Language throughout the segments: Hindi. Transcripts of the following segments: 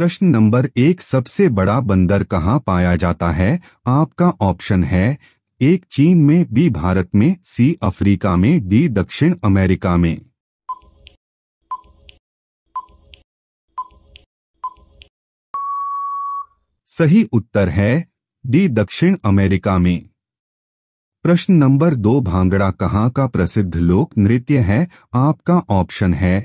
प्रश्न नंबर एक सबसे बड़ा बंदर कहाँ पाया जाता है आपका ऑप्शन है एक चीन में बी भारत में सी अफ्रीका में डी दक्षिण अमेरिका में सही उत्तर है डी दक्षिण अमेरिका में प्रश्न नंबर दो भांगड़ा कहाँ का प्रसिद्ध लोक नृत्य है आपका ऑप्शन है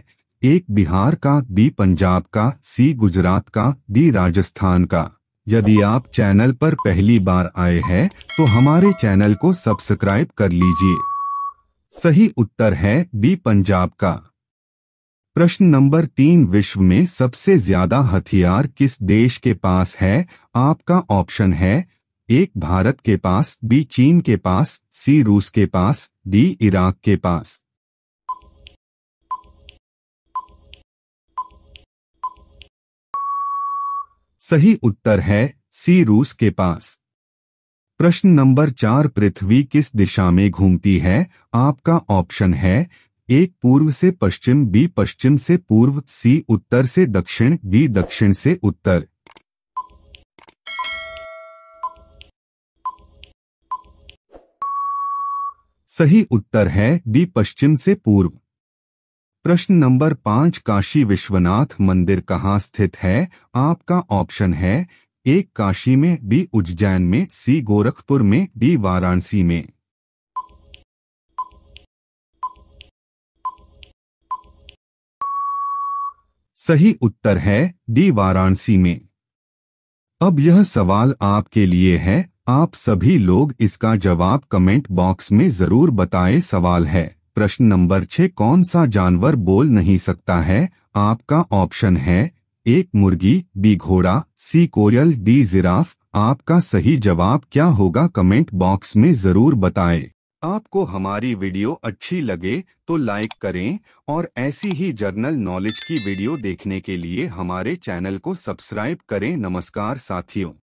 एक बिहार का बी पंजाब का सी गुजरात का डी राजस्थान का यदि आप चैनल पर पहली बार आए हैं तो हमारे चैनल को सब्सक्राइब कर लीजिए सही उत्तर है बी पंजाब का प्रश्न नंबर तीन विश्व में सबसे ज्यादा हथियार किस देश के पास है आपका ऑप्शन है एक भारत के पास बी चीन के पास सी रूस के पास डी इराक के पास सही उत्तर है सी रूस के पास प्रश्न नंबर चार पृथ्वी किस दिशा में घूमती है आपका ऑप्शन है एक पूर्व से पश्चिम बी पश्चिम से पूर्व सी उत्तर से दक्षिण बी दक्षिण से उत्तर सही उत्तर है बी पश्चिम से पूर्व प्रश्न नंबर पांच काशी विश्वनाथ मंदिर कहाँ स्थित है आपका ऑप्शन है एक काशी में बी उज्जैन में सी गोरखपुर में डी वाराणसी में सही उत्तर है डी वाराणसी में अब यह सवाल आपके लिए है आप सभी लोग इसका जवाब कमेंट बॉक्स में जरूर बताएं सवाल है प्रश्न नंबर छः कौन सा जानवर बोल नहीं सकता है आपका ऑप्शन है एक मुर्गी बी घोड़ा सी कोरियल डी जिराफ आपका सही जवाब क्या होगा कमेंट बॉक्स में जरूर बताएं। आपको हमारी वीडियो अच्छी लगे तो लाइक करें और ऐसी ही जर्नल नॉलेज की वीडियो देखने के लिए हमारे चैनल को सब्सक्राइब करें नमस्कार साथियों